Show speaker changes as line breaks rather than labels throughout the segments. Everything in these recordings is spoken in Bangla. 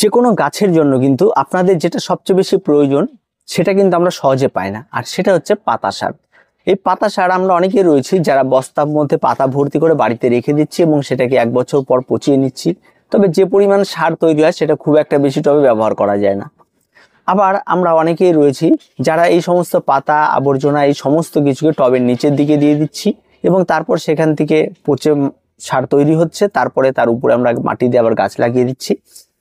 যে কোনো গাছের জন্য কিন্তু আপনাদের যেটা সবচেয়ে বেশি প্রয়োজন সেটা কিন্তু আমরা সহজে পাই না আর সেটা হচ্ছে পাতা সার এই পাতা সার আমরা অনেকেই রয়েছি যারা বস্তার মধ্যে পাতা ভর্তি করে বাড়িতে রেখে দিচ্ছি এবং সেটাকে এক বছর পর পচিয়ে নিচ্ছি তবে যে পরিমাণ সার তৈরি হয় সেটা খুব একটা বেশি টবে ব্যবহার করা যায় না আবার আমরা অনেকেই রয়েছি যারা এই সমস্ত পাতা আবর্জনা এই সমস্ত কিছুকে টবের নিচের দিকে দিয়ে দিচ্ছি এবং তারপর সেখান থেকে পচে সার তৈরি হচ্ছে তারপরে তার উপরে আমরা মাটি দিয়ে আবার গাছ লাগিয়ে দিচ্ছি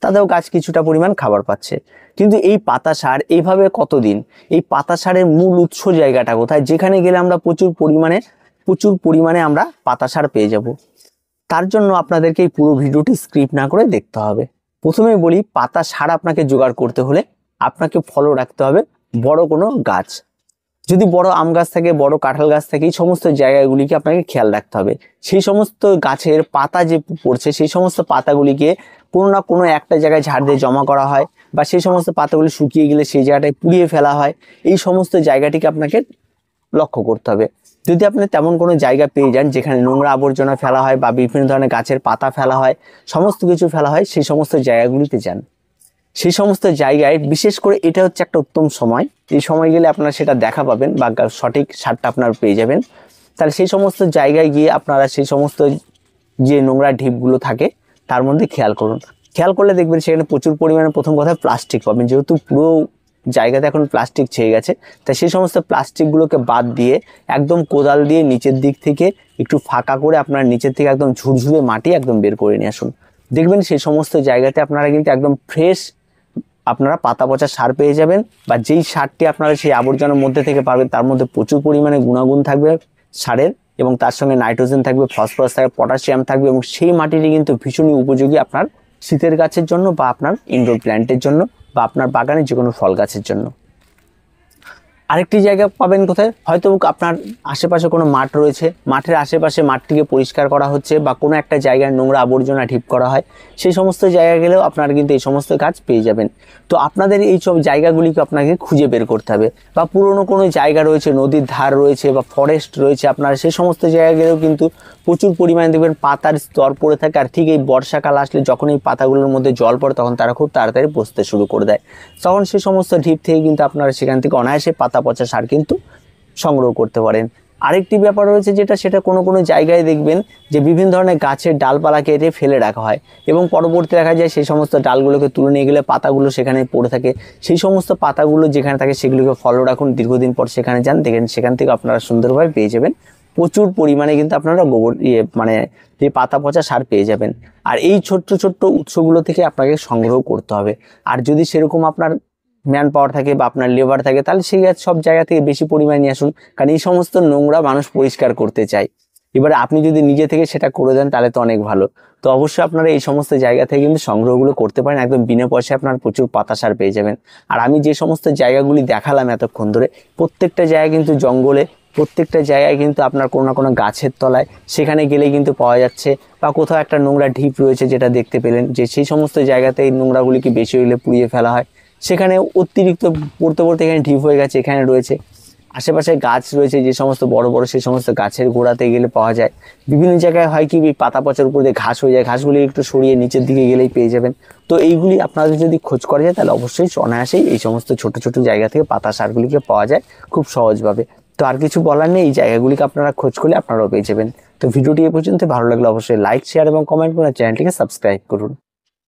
তাতেও গাছ কিছুটা পরিমাণ খাবার পাচ্ছে কিন্তু এই পাতা সার এইভাবে কতদিন এই পাতা সারের মূল উৎস জায়গাটা কোথায় যেখানে গেলে আমরা প্রচুর পরিমাণে প্রচুর পরিমাণে আমরা পাতা সার পেয়ে যাব তার জন্য আপনাদেরকে এই পুরো ভিডিওটি স্ক্রিপ্ট না করে দেখতে হবে প্রথমে বলি পাতা সার আপনাকে জোগাড় করতে হলে আপনাকে ফলো রাখতে হবে বড় কোনো গাছ যদি বড় আম গাছ থাকে বড় কাঁঠাল গাছ থাকে এই সমস্ত জায়গাগুলিকে আপনাকে খেয়াল রাখতে হবে সেই সমস্ত গাছের পাতা যে পড়ছে সেই সমস্ত পাতাগুলিকে কোনো না কোনো একটা জায়গায় ঝাড় দিয়ে জমা করা হয় বা সেই সমস্ত পাতাগুলি শুকিয়ে গেলে সেই জায়গাটায় পুড়িয়ে ফেলা হয় এই সমস্ত জায়গাটিকে আপনাকে লক্ষ্য করতে হবে যদি আপনি তেমন কোনো জায়গা পেয়ে যান যেখানে নোংরা আবর্জনা ফেলা হয় বা বিভিন্ন ধরনের গাছের পাতা ফেলা হয় সমস্ত কিছু ফেলা হয় সেই সমস্ত জায়গাগুলিতে যান সেই সমস্ত জায়গায় বিশেষ করে এটা হচ্ছে একটা উত্তম সময় এই সময় গেলে আপনারা সেটা দেখা পাবেন বা সঠিক সারটা আপনার পেয়ে যাবেন তাহলে সেই সমস্ত জায়গায় গিয়ে আপনারা সেই সমস্ত যে নোংরা ঢিপগুলো থাকে তার মধ্যে খেয়াল করুন খেয়াল করলে দেখবেন সেখানে প্রচুর পরিমাণে প্রথম কথা প্লাস্টিক পাবেন যেহেতু পুরো জায়গাতে এখন প্লাস্টিক ছেয়ে গেছে তাই সেই সমস্ত প্লাস্টিকগুলোকে বাদ দিয়ে একদম কোদাল দিয়ে নিচের দিক থেকে একটু ফাঁকা করে আপনার নিচের থেকে একদম ঝুরঝুরে মাটি একদম বের করে নিয়ে আসুন দেখবেন সেই সমস্ত জায়গাতে আপনারা কিন্তু একদম ফ্রেশ আপনারা পাতা পচা সার পেয়ে যাবেন বা যেই সারটি আপনারা সেই আবর্জনার মধ্যে থেকে পাবেন তার মধ্যে প্রচুর পরিমাণে গুণাগুণ থাকবে সারের এবং তার সঙ্গে নাইট্রোজেন থাকবে ফসফরাস থাকবে পটাশিয়াম থাকবে এবং সেই মাটিটি কিন্তু ভীষণই উপযোগী আপনার শীতের গাছের জন্য বা আপনার ইনডোর প্ল্যান্টের জন্য বা আপনার বাগানে যে কোনো ফল গাছের জন্য আরেকটি জায়গা পাবেন কোথায় হয়তো আপনার আশেপাশে কোনো মাঠ রয়েছে মাঠের আশেপাশে মাঠটিকে পরিষ্কার করা হচ্ছে বা কোনো একটা জায়গায় নোংরা আবর্জনা ঢিপ করা হয় সেই সমস্ত জায়গা গেলেও আপনারা কিন্তু এই সমস্ত কাজ পেয়ে যাবেন তো আপনাদের এই সব জায়গাগুলিকে আপনাকে খুঁজে বের করতে হবে বা পুরনো কোনো জায়গা রয়েছে নদীর ধার রয়েছে বা ফরেস্ট রয়েছে আপনার সেই সমস্ত জায়গা গেলেও কিন্তু প্রচুর পরিমাণে দেখবেন পাতার স্তর পড়ে থাকে আর ঠিক এই বর্ষাকাল আসলে যখন এই পাতাগুলোর মধ্যে জল পড়ে তখন তারা খুব তাড়াতাড়ি বসতে শুরু করে দেয় তখন সেই সমস্ত ঢিপ থেকে কিন্তু আপনারা সেখান থেকে অনায়াসে পাতা পাতা পচা সার কিন্তু সংগ্রহ করতে পারেন আরেকটি ব্যাপার রয়েছে যেটা সেটা কোনো কোনো জায়গায় দেখবেন যে বিভিন্ন ধরনের গাছের ডালপালা কেটে ফেলে রাখা হয় এবং পরবর্তী দেখা যায় সেই সমস্ত ডালগুলোকে তুলে নিয়ে গেলে পাতাগুলো সেখানে পড়ে থাকে সেই সমস্ত পাতাগুলো যেখানে থাকে সেগুলোকে ফলো রাখুন দীর্ঘদিন পর সেখানে যান দেখেন সেখান থেকে আপনারা সুন্দরভাবে পেয়ে যাবেন প্রচুর পরিমাণে কিন্তু আপনারা গোবর ইয়ে মানে যে পাতা পচা সার পেয়ে যাবেন আর এই ছোট্ট ছোট্ট উৎসগুলো থেকে আপনাকে সংগ্রহ করতে হবে আর যদি সেরকম আপনার ম্যান পাওয়ার থাকে বা আপনার লেবার থাকে তাহলে সেই সব জায়গা থেকে বেশি পরিমাণে নিয়ে আসুন কারণ এই সমস্ত নোংরা মানুষ পরিষ্কার করতে চায় এবার আপনি যদি নিজে থেকে সেটা করে দেন তাহলে তো অনেক ভালো তো অবশ্যই আপনারা এই সমস্ত জায়গা থেকে কিন্তু সংগ্রহগুলো করতে পারেন একদম বিনা পয়সায় আপনার প্রচুর পাতা সার পেয়ে যাবেন আর আমি যে সমস্ত জায়গাগুলি দেখালাম এতক্ষণ ধরে প্রত্যেকটা জায়গা কিন্তু জঙ্গলে প্রত্যেকটা জায়গায় কিন্তু আপনার কোনো না কোনো গাছের তলায় সেখানে গেলে কিন্তু পাওয়া যাচ্ছে বা কোথাও একটা নোংরা ঢিপ রয়েছে যেটা দেখতে পেলেন যে সেই সমস্ত জায়গাতে এই নোংরাগুলিকে বেশি হলে পুড়িয়ে ফেলা হয় সেখানে অতিরিক্ত পড়তে পড়তে এখানে ঢিপ হয়ে গেছে এখানে রয়েছে আশেপাশে গাছ রয়েছে যে সমস্ত বড় বড় সেই সমস্ত গাছের গোড়াতে গেলে পাওয়া যায় বিভিন্ন জায়গায় হয় কি পাতা পচার উপর দিয়ে ঘাস হয়ে যায় ঘাসগুলি একটু সরিয়ে নিচের দিকে গেলেই পেয়ে যাবেন তো এইগুলি আপনাদের যদি খোঁজ করা যায় তাহলে অবশ্যই অনায়াসেই এই সমস্ত ছোট ছোট জায়গা থেকে পাতা সারগুলিকে পাওয়া যায় খুব সহজভাবে তো আর কিছু বলার নেই এই জায়গাগুলিকে আপনারা খোঁজ করলে আপনারাও পেয়ে যাবেন তো ভিডিওটি এ পর্যন্ত ভালো লাগলে অবশ্যই লাইক শেয়ার এবং কমেন্ট করে চ্যানেলটিকে সাবস্ক্রাইব করুন